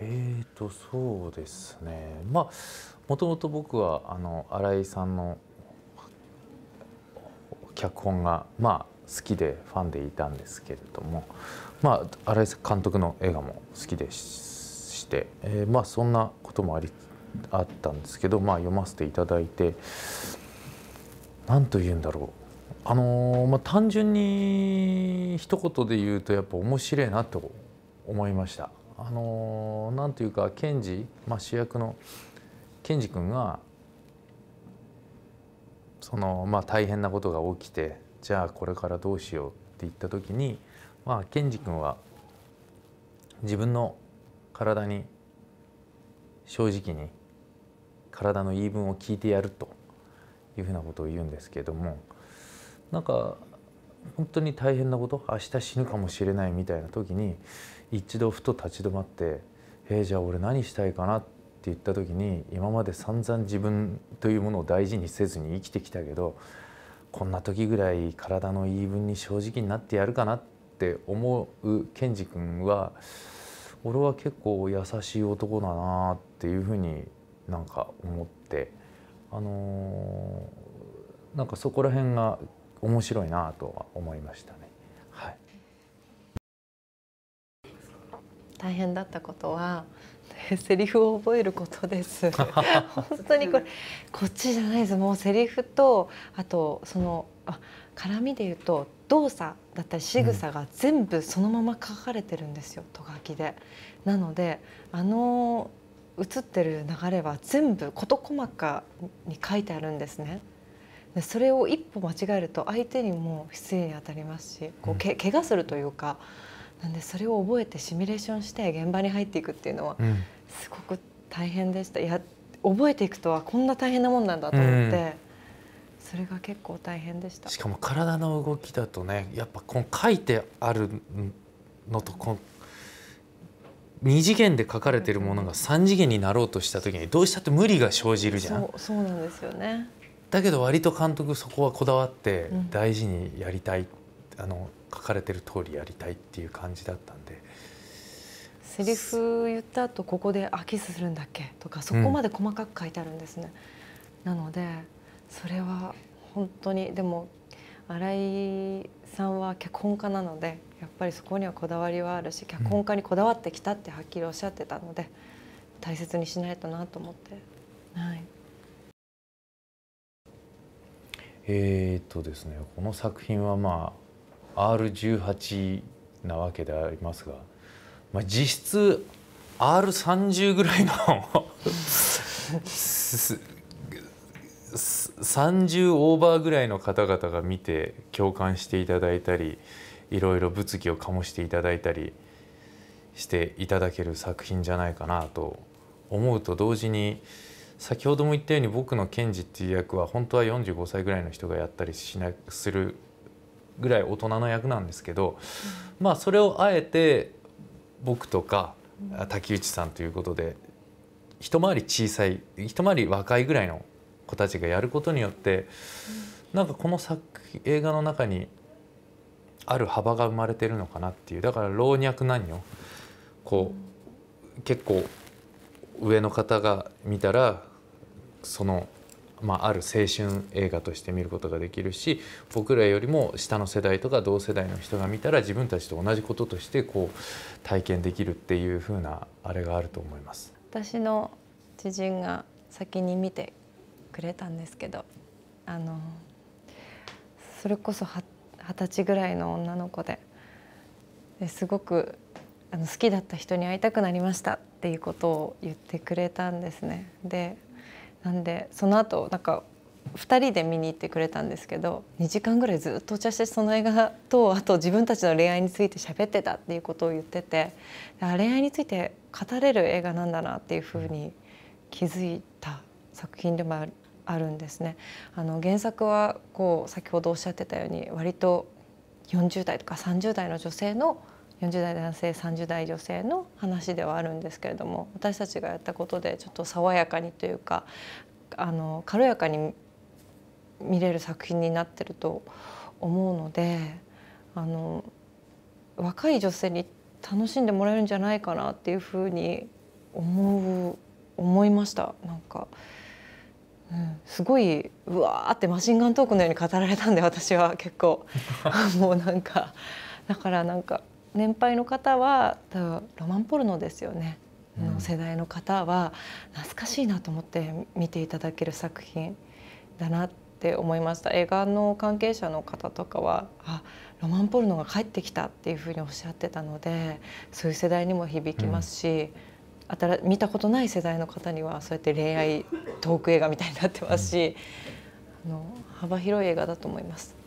えーとそうですねまあもともと僕はあの新井さんの脚本がまあ好きでファンでいたんですけれどもまあ新井監督の映画も好きでして、えー、まあそんなこともありあったんですけどまあ読ませていただいて何と言うんだろうあのー、まあ、単純に一言で言うとやっぱ面白いなと思いました。あのなんというか賢治、まあ、主役の賢治君がその、まあ、大変なことが起きてじゃあこれからどうしようって言った時に、まあ、賢治君は自分の体に正直に体の言い分を聞いてやるというふうなことを言うんですけれどもなんか本当に大変なこと明日死ぬかもしれないみたいな時に一度ふと立ち止まって「えじゃあ俺何したいかな」って言った時に今まで散々自分というものを大事にせずに生きてきたけどこんな時ぐらい体の言い分に正直になってやるかなって思う賢治君は俺は結構優しい男だなっていうふうになんか思ってあのー、なんかそこら辺が面白いなとは思いましたね。大変だったことは セリフを覚えることです 本当にこれこっちじゃないですもうセリフとあとそのあ絡みで言うと動作だったり仕草が全部そのまま書かれてるんですよとがきで。なのであの映ってる流れは全部事細かに書いてあるんですね。でそれを一歩間違えると相手にも失礼にあたりますしこうけ怪我するというか。うんなんでそれを覚えてシミュレーションして現場に入っていくっていうのはすごく大変でした。いや覚えていくとはこんな大変なもんなんだと思って、それが結構大変でした。しかも体の動きだとねやっぱこの書いてあるのとこの2次元で書かれているものが3次元になろうとした時にどうしたって無理が生じるじゃん。そうそうなんですよねだけど割と監督そこはこだわって大事にやりたい、うん、あの書かれてる通りやりたいっていう感じだったんでセリフ言った後ここで「あキスするんだっけ?」とかそこまで細かく書いてあるんですね、うん、なのでそれは本当にでも新井さんは脚本家なのでやっぱりそこにはこだわりはあるし脚本家にこだわってきたってはっきりおっしゃってたので、うん、大切にしないとなと思って。はいえー、っとですねこの作品はまあ R18 なわけでありますが、まあ、実質 R30 ぐらいの30オーバーぐらいの方々が見て共感していただいたりいろいろ物議を醸していただいたりしていただける作品じゃないかなと思うと同時に先ほども言ったように僕の検事っていう役は本当は45歳ぐらいの人がやったりしなするぐらい大人の役なんですけど、まあ、それをあえて僕とか竹内さんということで一回り小さい一回り若いぐらいの子たちがやることによってなんかこの作映画の中にある幅が生まれてるのかなっていうだから老若男女こう結構上の方が見たらそのまあ、ある青春映画として見ることができるし僕らよりも下の世代とか同世代の人が見たら自分たちと同じこととしてこう体験できるっていう風なあれがあると思います。私の知人が先に見てくれたんですけどあのそれこそ二十歳ぐらいの女の子でですごくあの好きだった人に会いたくなりましたっていうことを言ってくれたんですね。でなんでその後なんか2人で見に行ってくれたんですけど2時間ぐらいずっとお茶してその映画とあと自分たちの恋愛について喋ってたっていうことを言ってて恋愛について語れる映画なんだなっていうふうに気づいた作品でもあるんですね。あの原作はこう先ほどおっしゃってたように割と40代とか30代の女性の40代男性30代女性の話ではあるんですけれども私たちがやったことでちょっと爽やかにというかあの軽やかに見れる作品になってると思うのであの若い女性に楽しんでもらえるんじゃないかなっていうふうに思う思いましたなんか、うん、すごいうわーってマシンガントークのように語られたんで私は結構 もうなんかだからなんか年配の方はロマンポルノですよね、うん、の世代の方は懐かしいなと思って見ていただける作品だなって思いました映画の関係者の方とかはあロマンポルノが帰ってきたっていうふうにおっしゃってたのでそういう世代にも響きますし、うん、見たことない世代の方にはそうやって恋愛トーク映画みたいになってますし、うん、あの幅広い映画だと思います。